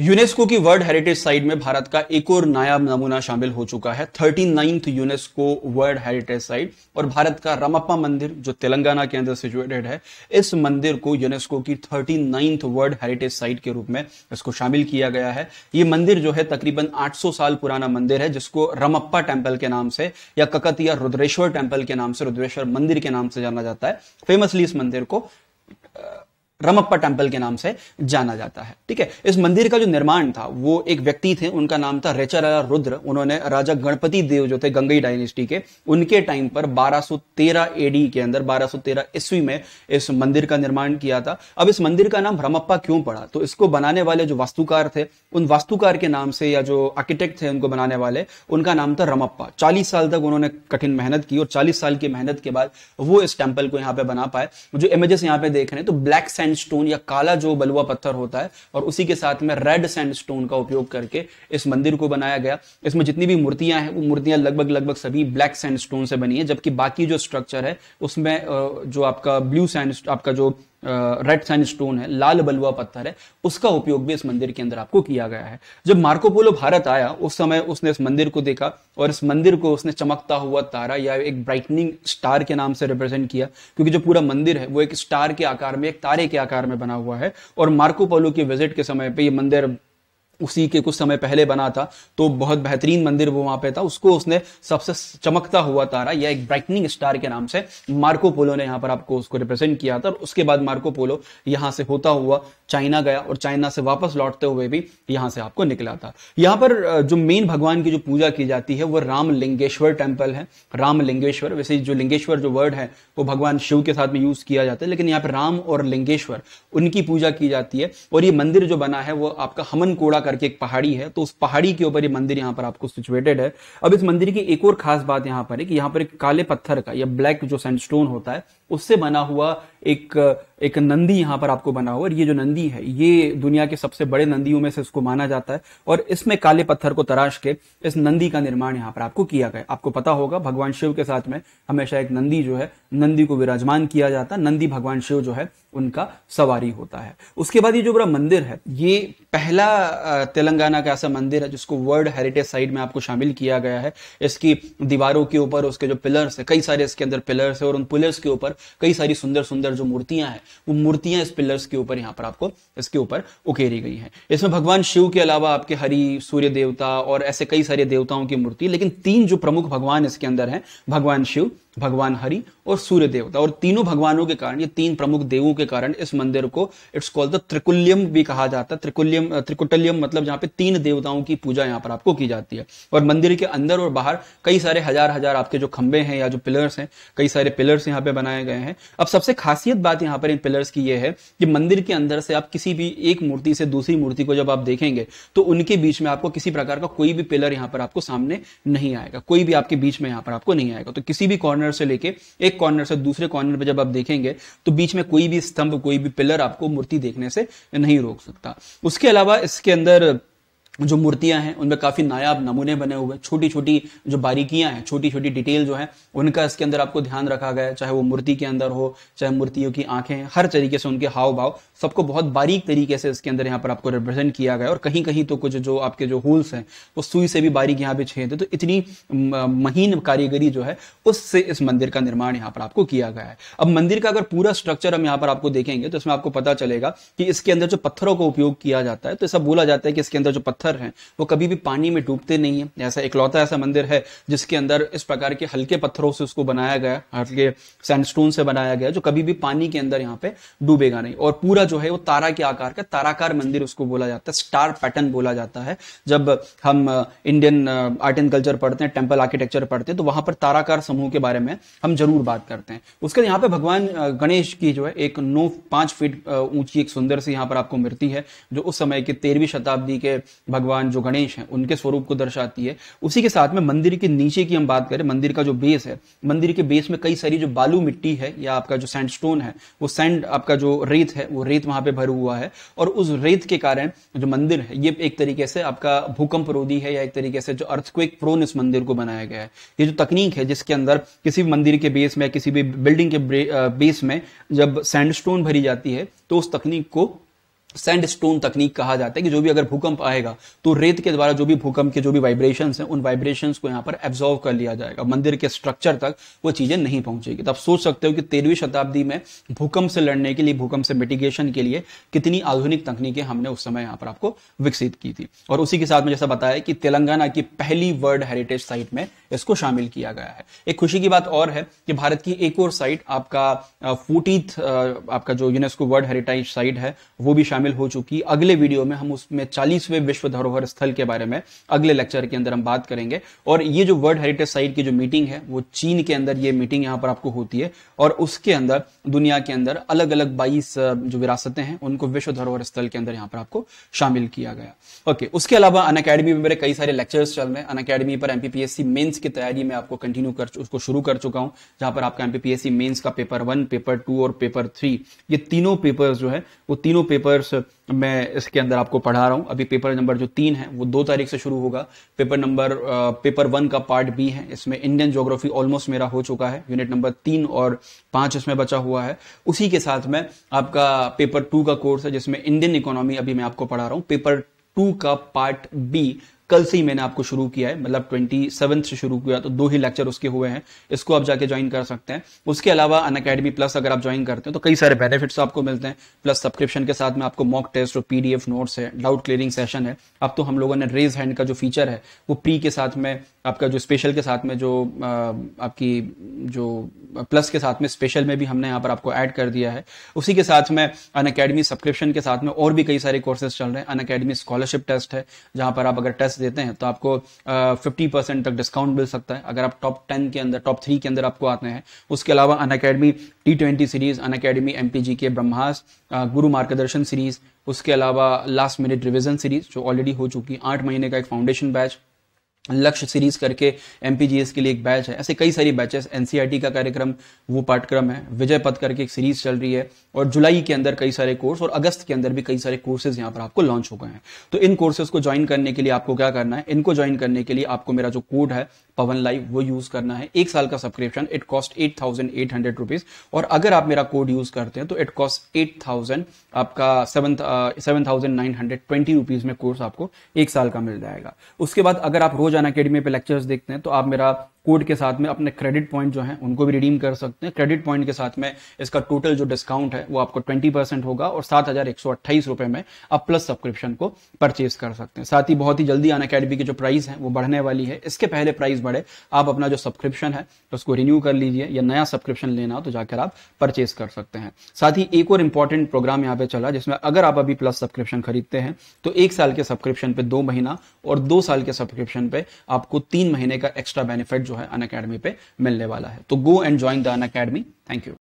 UNESCO की world heritage site में भारत का एक और नायाब नमूना शामिल हो चुका है thirty ninth UNESCO world heritage site और भारत का रमप्पा मंदिर जो तेलंगाना के अंदर सिचुएटेड है इस मंदिर को यूनेस्को की thirty ninth world heritage site के रूप में इसको शामिल किया गया है ये मंदिर जो है तकरीबन आठ साल पुराना मंदिर है जिसको रमप्पा टेम्पल के नाम से या ककतिया रुद्रेश्वर टेम्पल के नाम से रुद्रेश्वर मंदिर के नाम से जाना जाता है फेमसली इस मंदिर को रमप्पा टेम्पल के नाम से जाना जाता है ठीक है इस मंदिर का जो निर्माण था वो एक व्यक्ति थे उनका नाम था रेचाराला रुद्र उन्होंने राजा गणपति देव जो थे गंगई डायनेस्टी के उनके टाइम पर 1213 एडी के अंदर 1213 ईस्वी में इस मंदिर का निर्माण किया था अब इस मंदिर का नाम रमप्पा क्यों पड़ा तो इसको बनाने वाले जो वास्तुकार थे उन वास्तुकार के नाम से या जो आर्किटेक्ट थे उनको बनाने वाले उनका नाम था रमप्पा चालीस साल तक उन्होंने कठिन मेहनत की और चालीस साल की मेहनत के बाद वो इस टेम्पल को यहाँ पे बना पाए जो इमेजेस यहाँ पे देख रहे हैं तो ब्लैक सैंड सैंडस्टोन या काला जो बलुआ पत्थर होता है और उसी के साथ में रेड सैंडस्टोन का उपयोग करके इस मंदिर को बनाया गया इसमें जितनी भी मूर्तियां हैं वो मूर्तियां लगभग लगभग सभी ब्लैक सैंडस्टोन से बनी है जबकि बाकी जो स्ट्रक्चर है उसमें जो आपका ब्लू सैंड आपका जो रेड साइन स्टोन है लाल बलुआ पत्थर है उसका उपयोग भी इस मंदिर के अंदर आपको किया गया है जब मार्कोपोलो भारत आया उस समय उसने इस मंदिर को देखा और इस मंदिर को उसने चमकता हुआ तारा या एक ब्राइटनिंग स्टार के नाम से रिप्रेजेंट किया क्योंकि जो पूरा मंदिर है वो एक स्टार के आकार में एक तारे के आकार में बना हुआ है और मार्कोपोलो की विजिट के समय पर यह मंदिर उसी के कुछ समय पहले बना था तो बहुत बेहतरीन मंदिर वो वहां पे था उसको उसने सबसे चमकता हुआ तारा या एक ब्राइटनिंग स्टार के नाम से मार्को पोलो ने यहां पर आपको उसको रिप्रेजेंट किया था और उसके बाद मार्को पोलो यहां से होता हुआ चाइना गया और चाइना से वापस लौटते हुए भी यहां से आपको निकला था यहां पर जो मेन भगवान की जो पूजा की जाती है वो लिंगेश्वर टेम्पल है राम लिंगेश्वर वैसे जो लिंगेश्वर जो वर्ड है वो भगवान शिव के साथ में यूज किया जाता है लेकिन यहाँ पर राम और लिंगेश्वर उनकी पूजा की जाती है और ये मंदिर जो बना है वो आपका हमन कोड़ा करके एक पहाड़ी है तो उस पहाड़ी के ऊपर ये मंदिर यहाँ पर आपको सिचुएटेड है अब इस मंदिर की एक और खास बात यहाँ पर है कि यहाँ पर एक काले पत्थर का या ब्लैक जो सैंडस्टोन होता है उससे बना हुआ एक एक नंदी यहां पर आपको बना हुआ और ये जो नंदी है ये दुनिया के सबसे बड़े नंदियों में से इसको माना जाता है और इसमें काले पत्थर को तराश के इस नंदी का निर्माण यहां पर आपको किया गया आपको पता होगा भगवान शिव के साथ में हमेशा एक नंदी जो है नंदी को विराजमान किया जाता है नंदी भगवान शिव जो है उनका सवारी होता है उसके बाद ये जो पूरा मंदिर है ये पहला तेलंगाना का ऐसा मंदिर है जिसको वर्ल्ड हेरिटेज साइट में आपको शामिल किया गया है इसकी दीवारों के ऊपर उसके जो पिलर्स है कई सारे इसके अंदर पिलर्स है और उन पिलर्स के ऊपर कई सारी सुंदर सुंदर जो मूर्तियां हैं वो मूर्तियां इस पिलर्स के ऊपर यहाँ पर आपको इसके ऊपर उकेरी गई हैं इसमें भगवान शिव के अलावा आपके हरि सूर्य देवता और ऐसे कई सारे देवताओं की मूर्ति लेकिन तीन जो प्रमुख भगवान इसके अंदर है भगवान शिव भगवान हरि और सूर्य देवता और तीनों भगवानों के कारण ये तीन प्रमुख देवों के कारण इस मंदिर को इट्स कॉल्ड द त्रिकुल्यम भी कहा जाता है त्रिकुल्यम त्रिकुटल्यम मतलब जहां पे तीन देवताओं की पूजा यहाँ पर आपको की जाती है और मंदिर के अंदर और बाहर कई सारे हजार हजार आपके जो खंबे हैं या जो पिलर्स हैं कई सारे पिलर्स यहाँ पे बनाए गए हैं अब सबसे खासियत बात यहाँ पर इन पिलर्स की यह है कि मंदिर के अंदर से आप किसी भी एक मूर्ति से दूसरी मूर्ति को जब आप देखेंगे तो उनके बीच में आपको किसी प्रकार का कोई भी पिलर यहाँ पर आपको सामने नहीं आएगा कोई भी आपके बीच में यहाँ पर आपको नहीं आएगा तो किसी भी कॉर्नर कॉर्नर से लेके एक कॉर्नर से दूसरे कॉर्नर पे जब आप देखेंगे तो बीच में कोई भी स्तंभ कोई भी पिलर आपको मूर्ति देखने से नहीं रोक सकता उसके अलावा इसके अंदर जो मूर्तियां हैं उनमें काफ़ी नायाब नमूने बने हुए हैं छोटी छोटी जो बारीकियां हैं छोटी छोटी डिटेल जो है उनका इसके अंदर आपको ध्यान रखा गया है चाहे वो मूर्ति के अंदर हो चाहे मूर्तियों की आंखें हैं हर तरीके से उनके हाव भाव सबको बहुत बारीक तरीके से इसके अंदर यहाँ पर आपको रिप्रेजेंट किया गया और कहीं कहीं तो कुछ जो आपके जो होल्स हैं वो सुई से भी बारीक यहाँ पे छेद है तो इतनी महीन कारीगरी जो है उससे इस मंदिर का निर्माण यहाँ पर आपको किया गया है अब मंदिर का अगर पूरा स्ट्रक्चर हम यहाँ पर आपको देखेंगे तो इसमें आपको पता चलेगा कि इसके अंदर जो पत्थरों का उपयोग किया जाता है तो ऐसा बोला जाता है कि इसके अंदर जो पत्थर पत्थर हैं वो कभी भी पानी में डूबते नहीं है ऐसा इकलौता ऐसा मंदिर है जिसके अंदर इस प्रकार के हल्के पत्थरों से उसको बनाया गया हल्के सैंडस्टोन से बनाया गया जो कभी भी पानी के अंदर यहाँ पे डूबेगा नहीं और पूरा जो है वो तारा के आकार का ताराकार मंदिर उसको बोला जाता है स्टार पैटर्न बोला जाता है जब हम इंडियन आर्ट एंड कल्चर पढ़ते हैं टेम्पल आर्किटेक्चर पढ़ते हैं तो वहां पर ताराकार समूह के बारे में हम जरूर बात करते हैं उसके यहाँ पे भगवान uh, गणेश की जो है एक नौ पांच फीट uh, ऊंची एक सुंदर सी यहाँ पर आपको मिलती है जो उस समय के तेरहवीं शताब्दी के भगवान जो गणेश हैं उनके स्वरूप को दर्शाती है उसी के साथ में मंदिर के नीचे की हम बात करें मंदिर का जो बेस है मंदिर के बेस में कई सारी जो बालू मिट्टी है या आपका जो स्टोन है वो सैंड आपका जो रेत है वो रेत वहां पे भर हुआ है और उस रेत के कारण जो मंदिर है ये एक तरीके से आपका भूकंप रोधी है या एक तरीके से जो अर्थक्वेक प्रोन इस मंदिर को बनाया गया है ये जो तकनीक है जिसके अंदर किसी भी मंदिर के बेस में किसी भी बिल्डिंग के बेस में जब सैंडस्टोन भरी जाती है तो उस तकनीक को स्टोन तकनीक कहा जाता है कि जो भी अगर भूकंप आएगा तो रेत के द्वारा जो भी भूकंप के जो भी वाइब्रेशन हैं उन वाइब्रेशन को यहाँ पर एब्जॉर्व कर लिया जाएगा मंदिर के स्ट्रक्चर तक वो चीजें नहीं पहुंचेगी तो आप सोच सकते हो कि तेरहवीं शताब्दी में भूकंप से लड़ने के लिए भूकंप से मिटिगेशन के लिए कितनी आधुनिक तकनीकें हमने उस समय यहाँ पर आपको विकसित की थी और उसी के साथ में जैसा बताया कि तेलंगाना की पहली वर्ल्ड हेरिटेज साइट में इसको शामिल किया गया है एक खुशी की बात और है कि भारत की एक और साइट आपका फोर्टीथ आपका जो यूनेस्को वर्ल्ड हेरिटेज साइट है वो भी शामिल शामिल हो चुकी अगले वीडियो में हम उसमें चालीसवें विश्व धरोहर स्थल के बारे में अगले लेक्चर के अंदर हम बात करेंगे और ये जो वर्ल्ड हेरिटेज साइट की जो मीटिंग है वो चीन के अंदर ये मीटिंग यहाँ पर आपको होती है और उसके अंदर दुनिया के अंदर अलग अलग बाईस जो विरासतें हैं उनको विश्व धरोहर स्थल के अंदर यहाँ पर आपको शामिल किया गया ओके उसके अलावा अन अकेडमी में मेरे कई सारे लेक्चर्स चल रहे हैं अन अकेडमी पर एमपीपीएससी मेन्स की तैयारी में आपको कंटिन्यू कर उसको शुरू कर चुका हूं जहां पर आपका एमपीपीएससी मेन्स का पेपर वन पेपर टू और पेपर थ्री ये तीनों पेपर जो है वो तीनों पेपर पेपर्स मैं इसके अंदर आपको पढ़ा रहा हूं अभी पेपर नंबर जो तीन है वो दो तारीख से शुरू होगा पेपर नंबर पेपर वन का पार्ट बी है इसमें इंडियन ज्योग्राफी ऑलमोस्ट मेरा हो चुका है यूनिट नंबर तीन और पांच इसमें बचा हुआ है उसी के साथ में आपका पेपर टू का कोर्स है जिसमें इंडियन इकोनॉमी अभी मैं आपको पढ़ा रहा हूं पेपर टू का पार्ट बी कल से ही मैंने आपको शुरू किया है मतलब ट्वेंटी से शुरू किया तो दो ही लेक्चर उसके हुए हैं इसको आप जाके ज्वाइन कर सकते हैं उसके अलावा अन अकेडमी प्लस अगर आप ज्वाइन करते हैं तो कई सारे बेनिफिट्स आपको मिलते हैं प्लस सब्सक्रिप्शन के साथ में आपको मॉक टेस्ट और पीडीएफ नोट्स है डाउट क्लियरिंग सेशन है अब तो हम लोगों ने रेज हैंड का जो फीचर है वो प्री के साथ में आपका जो स्पेशल के साथ में जो आपकी जो प्लस के साथ में स्पेशल में भी हमने यहाँ पर आपको ऐड कर दिया है उसी के साथ में अन अकेडमी सब्सक्रिप्शन के साथ में और भी कई सारे कोर्सेज चल रहे हैं अन अकेडमी स्कॉलरशिप टेस्ट है जहाँ पर आप अगर टेस्ट देते हैं तो आपको फिफ्टी परसेंट तक डिस्काउंट मिल सकता है अगर आप टॉप टेन के अंदर टॉप थ्री के अंदर आपको आते हैं उसके अलावा Unacademy T twenty series Unacademy M P G K ब्रह्मास गुरु मार्गदर्शन सीरीज उसके अलावा लास्ट मिनट रिविजन सीरीज जो ऑलरेडी हो चुकी है आठ महीने का एक फाउंडेशन बैच लक्ष्य सीरीज करके एम के लिए एक बैच है ऐसे कई सारी बैचेस एनसीईआरटी e का कार्यक्रम वो पाठ्यक्रम है विजय पथ करके एक सीरीज चल रही है और जुलाई के अंदर कई सारे कोर्स और अगस्त के अंदर भी कई सारे कोर्सेज यहाँ पर आपको लॉन्च हो गए हैं तो इन कोर्सेज को ज्वाइन करने के लिए आपको क्या करना है इनको ज्वाइन करने के लिए आपको मेरा जो कोड है पवन लाइव वो यूज करना है एक साल का subscription it cost eight thousand eight hundred rupees और अगर आप मेरा कोड यूज करते हैं तो इट कॉस्ट एट थाउजेंड आपका seven seven thousand nine hundred twenty rupees में कोर्स आपको एक साल का मिल जाएगा उसके बाद अगर आप रोज अन अकेडमी पे लेक्चर्स देखते हैं तो आप मेरा कोड के साथ में अपने क्रेडिट पॉइंट जो है उनको भी रिडीम कर सकते हैं क्रेडिट पॉइंट के साथ में इसका टोटल जो डिस्काउंट है वो आपको ट्वेंटी परसेंट होगा और सात हजार एक सौ अट्ठाईस रुपए में आप प्लस सब्सक्रिप्शन को परचेज कर सकते हैं साथ ही बहुत ही जल्दी अन अकेडमी की जो प्राइस है वो बढ़ने वाली है इसके पहले प्राइस बढ़े आप अपना जो सब्सक्रिप्शन है तो उसको रिन्यू कर लीजिए या नया सब्सक्रिप्शन लेना हो तो जाकर आप परचेज कर सकते हैं साथ ही एक और इंपॉर्टेंट प्रोग्राम यहाँ पे चला जिसमें अगर आप अभी प्लस सब्सक्रिप्शन खरीदते हैं तो एक साल के सब्सक्रिप्शन पे दो महीना और दो साल के सब्सक्रिप्शन पे आपको तीन महीने का एक्स्ट्रा बेनिफिट जो है अन अकेडमी पे मिलने वाला है तो go and join the Unacademy thank you